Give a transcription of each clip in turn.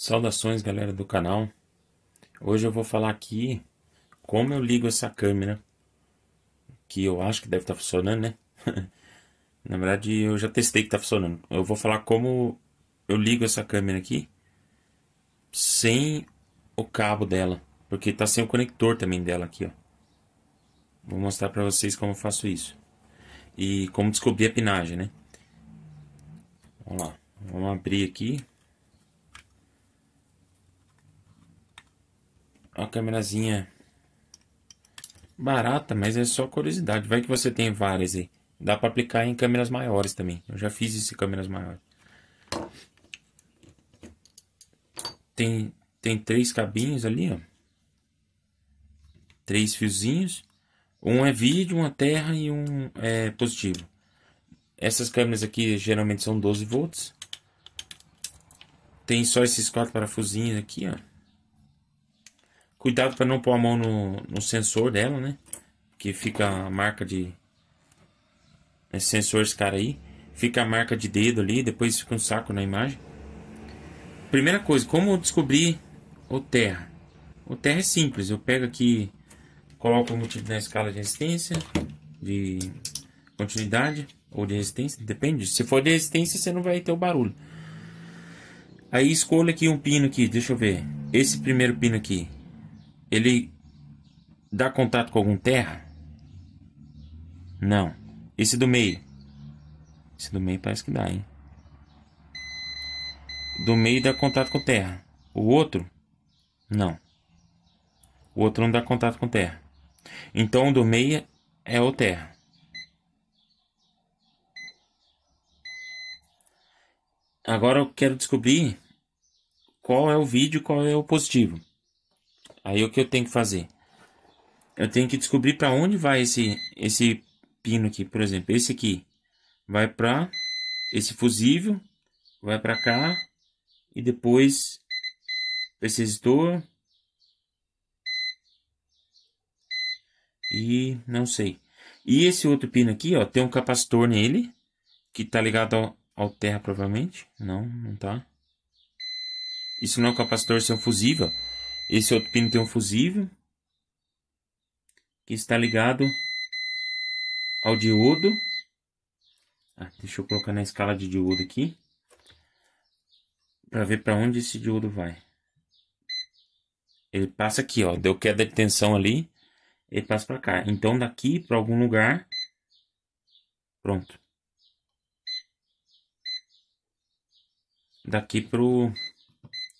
Saudações galera do canal, hoje eu vou falar aqui como eu ligo essa câmera, que eu acho que deve estar tá funcionando né, na verdade eu já testei que está funcionando, eu vou falar como eu ligo essa câmera aqui sem o cabo dela, porque está sem o conector também dela aqui ó, vou mostrar para vocês como eu faço isso e como descobrir a pinagem né, vamos lá, vamos abrir aqui Uma câmerazinha barata, mas é só curiosidade. Vai que você tem várias aí. Dá para aplicar em câmeras maiores também. Eu já fiz isso em câmeras maiores. Tem, tem três cabinhos ali, ó. Três fiozinhos. Um é vídeo, uma terra e um é positivo. Essas câmeras aqui geralmente são 12 volts. Tem só esses quatro parafusinhos aqui, ó. Cuidado para não pôr a mão no, no sensor dela, né? Que fica a marca de... Esse é sensor, esse cara aí. Fica a marca de dedo ali, depois fica um saco na imagem. Primeira coisa, como eu descobri o terra? O terra é simples, eu pego aqui, coloco o múltiplo na escala de resistência, de continuidade ou de resistência, depende. Se for de resistência, você não vai ter o barulho. Aí escolho aqui um pino aqui, deixa eu ver. Esse primeiro pino aqui, ele dá contato com algum terra? Não. Esse do meio? Esse do meio parece que dá, hein? Do meio dá contato com terra. O outro? Não. O outro não dá contato com terra. Então o do meio é o terra. Agora eu quero descobrir qual é o vídeo, qual é o positivo. Aí o que eu tenho que fazer? Eu tenho que descobrir para onde vai esse, esse pino aqui, por exemplo. Esse aqui vai para esse fusível, vai para cá e depois esse resistor e não sei. E esse outro pino aqui, ó, tem um capacitor nele que tá ligado ao, ao terra provavelmente. Não, não tá. Isso não é um capacitor, isso é um fusível. Esse outro pino tem um fusível que está ligado ao diodo. Ah, deixa eu colocar na escala de diodo aqui para ver para onde esse diodo vai. Ele passa aqui, ó, deu queda de tensão ali, ele passa para cá. Então daqui para algum lugar, pronto. Daqui pro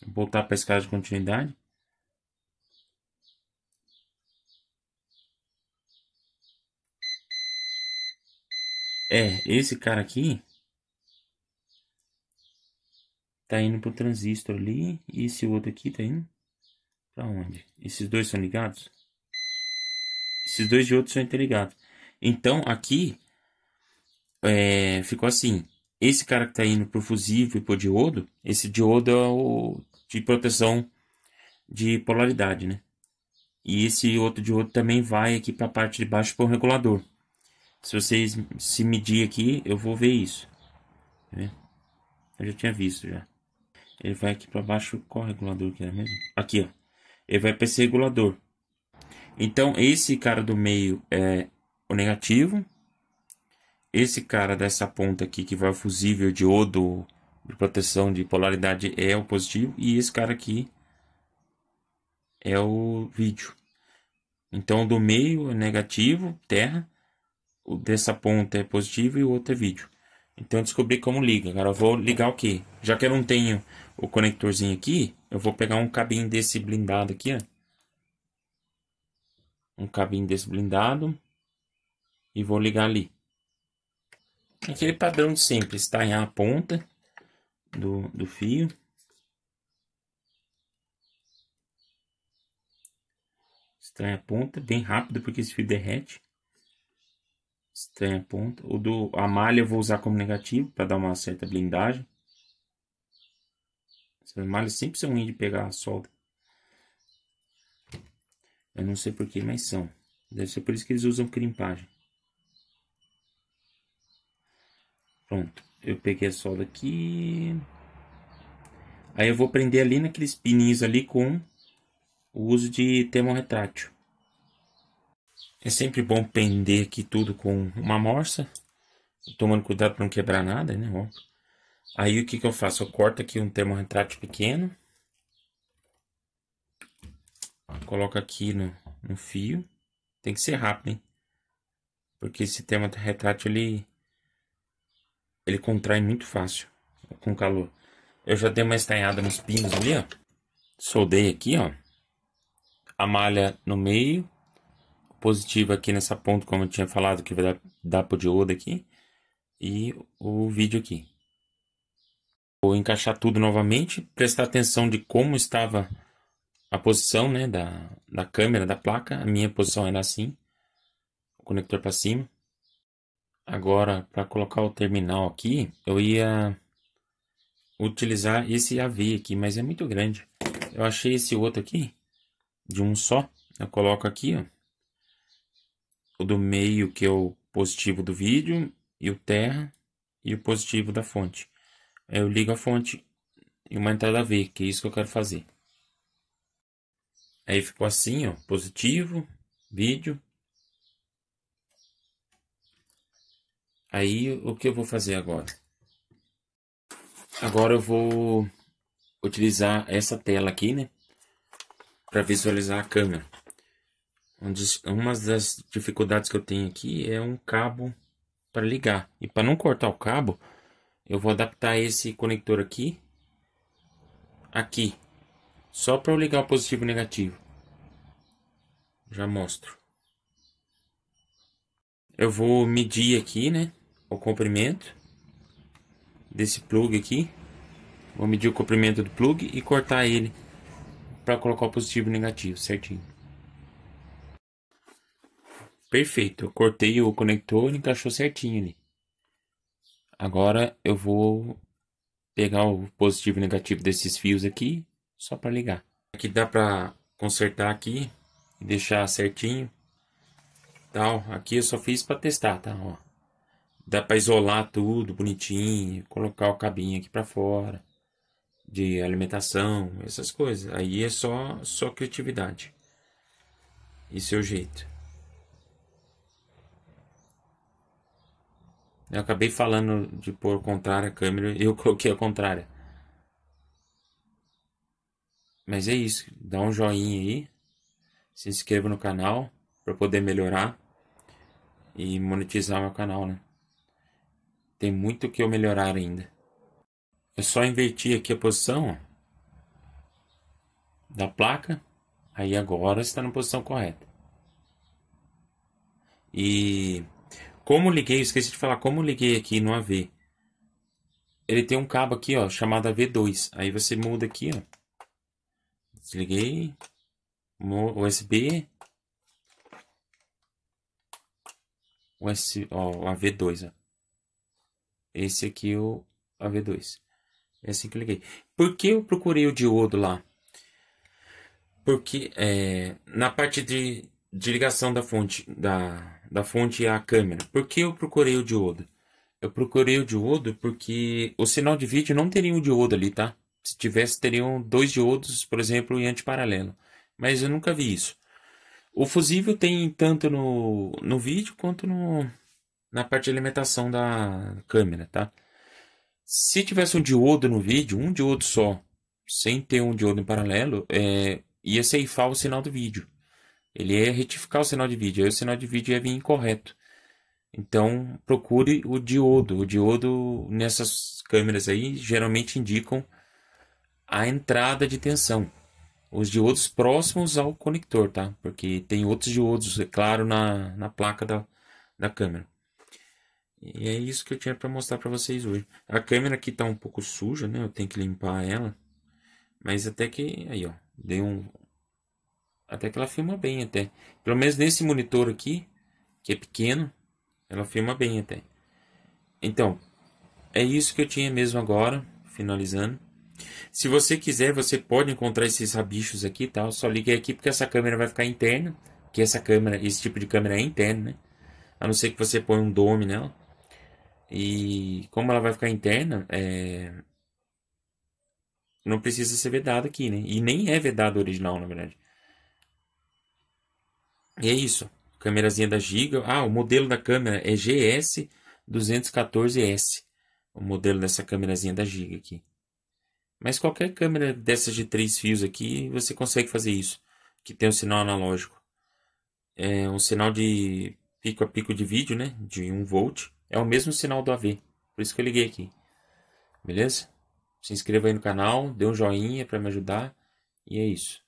Vou voltar para a escala de continuidade. É, esse cara aqui tá indo pro transistor ali e esse outro aqui tá indo para onde? Esses dois são ligados? Esses dois de outro são interligados. Então aqui é, ficou assim. Esse cara que tá indo pro fusível e pro diodo, esse diodo é o de proteção de polaridade, né? E esse outro diodo também vai aqui para a parte de baixo pro regulador. Se vocês se medir aqui, eu vou ver isso. eu já tinha visto já. Ele vai aqui para baixo, qual regulador que era é mesmo? Aqui, ó. Ele vai para esse regulador. Então, esse cara do meio é o negativo. Esse cara dessa ponta aqui, que vai o fusível diodo de proteção de polaridade, é o positivo. E esse cara aqui é o vídeo. Então, do meio é negativo, terra o dessa ponta é positivo e o outro é vídeo. Então eu descobri como liga. Agora eu vou ligar o que? Já que eu não tenho o conectorzinho aqui, eu vou pegar um cabinho desse blindado aqui, ó. Um cabinho desse blindado. E vou ligar ali. Aquele padrão simples, está é a ponta do, do fio. Estranha a ponta, bem rápido porque esse fio derrete. Estranha ponta. O do a malha eu vou usar como negativo para dar uma certa blindagem. Essas malhas sempre são ruins de pegar a solda. Eu não sei porquê, mas são. Deve ser por isso que eles usam crimpagem. Pronto. Eu peguei a solda aqui. Aí eu vou prender ali naqueles pininhos ali com o uso de retrátil é sempre bom prender aqui tudo com uma amostra, tomando cuidado para não quebrar nada, né? Aí o que, que eu faço? Eu corto aqui um termorretrato pequeno, coloco aqui no, no fio, tem que ser rápido, hein? Porque esse termorretrato ele, ele contrai muito fácil com calor. Eu já dei uma estanhada nos pinos ali, ó. Soldei aqui, ó. A malha no meio positivo aqui nessa ponta, como eu tinha falado, que vai dar, dar pro diodo aqui. E o vídeo aqui. Vou encaixar tudo novamente, prestar atenção de como estava a posição né, da, da câmera, da placa. A minha posição era assim, o conector para cima. Agora, para colocar o terminal aqui, eu ia utilizar esse AV aqui, mas é muito grande. Eu achei esse outro aqui, de um só. Eu coloco aqui, ó o do meio, que é o positivo do vídeo, e o terra, e o positivo da fonte. Eu ligo a fonte e uma entrada V, que é isso que eu quero fazer. Aí ficou assim, ó, positivo, vídeo. Aí o que eu vou fazer agora? Agora eu vou utilizar essa tela aqui, né, para visualizar a câmera uma das dificuldades que eu tenho aqui é um cabo para ligar. E para não cortar o cabo, eu vou adaptar esse conector aqui, aqui, só para eu ligar o positivo e o negativo. Já mostro. Eu vou medir aqui, né, o comprimento desse plug aqui. Vou medir o comprimento do plug e cortar ele para colocar o positivo e o negativo certinho. Perfeito, eu cortei o conector e encaixou certinho ali. Agora eu vou pegar o positivo e negativo desses fios aqui, só para ligar. Aqui dá para consertar aqui e deixar certinho. Tal, aqui eu só fiz para testar, tá, ó. Dá para isolar tudo bonitinho, colocar o cabinho aqui para fora de alimentação, essas coisas. Aí é só só criatividade e seu jeito. Eu acabei falando de pôr contrária a câmera e eu coloquei a contrária. Mas é isso. Dá um joinha aí. Se inscreva no canal para poder melhorar e monetizar meu canal, né? Tem muito que eu melhorar ainda. É só invertir aqui a posição ó, da placa. Aí agora está na posição correta. E como liguei, esqueci de falar como liguei aqui no AV. Ele tem um cabo aqui, ó, chamado AV2. Aí você muda aqui, ó. Desliguei. USB. USB, ó, AV2, ó. Esse aqui é o AV2. É assim que eu liguei. Por que eu procurei o diodo lá? Porque é, na parte de, de ligação da fonte, da da fonte à é câmera. Por que eu procurei o diodo? Eu procurei o diodo porque o sinal de vídeo não teria um diodo ali, tá? Se tivesse, teriam dois diodos, por exemplo, em antiparalelo. Mas eu nunca vi isso. O fusível tem tanto no, no vídeo quanto no, na parte de alimentação da câmera, tá? Se tivesse um diodo no vídeo, um diodo só, sem ter um diodo em paralelo, é, ia ceifar o sinal do vídeo. Ele ia é retificar o sinal de vídeo, aí o sinal de vídeo ia vir incorreto. Então procure o diodo. O diodo nessas câmeras aí geralmente indicam a entrada de tensão. Os diodos próximos ao conector, tá? Porque tem outros diodos, é claro, na, na placa da, da câmera. E é isso que eu tinha para mostrar para vocês hoje. A câmera aqui tá um pouco suja, né? Eu tenho que limpar ela. Mas até que aí, ó, dei um até que ela filma bem até. Pelo menos nesse monitor aqui, que é pequeno, ela filma bem até. Então, é isso que eu tinha mesmo agora, finalizando. Se você quiser, você pode encontrar esses rabichos aqui, tá? Eu só liguei aqui porque essa câmera vai ficar interna, que essa câmera, esse tipo de câmera é interna, né? A não ser que você põe um dome nela. E como ela vai ficar interna, é... não precisa ser vedado aqui, né? E nem é vedado original, na verdade. E é isso. Câmerazinha da Giga. Ah, o modelo da câmera é GS214S. O modelo dessa câmerazinha da Giga aqui. Mas qualquer câmera dessas de três fios aqui, você consegue fazer isso. Que tem um sinal analógico. É um sinal de pico a pico de vídeo, né? De 1 volt. É o mesmo sinal do AV. Por isso que eu liguei aqui. Beleza? Se inscreva aí no canal, dê um joinha para me ajudar. E é isso.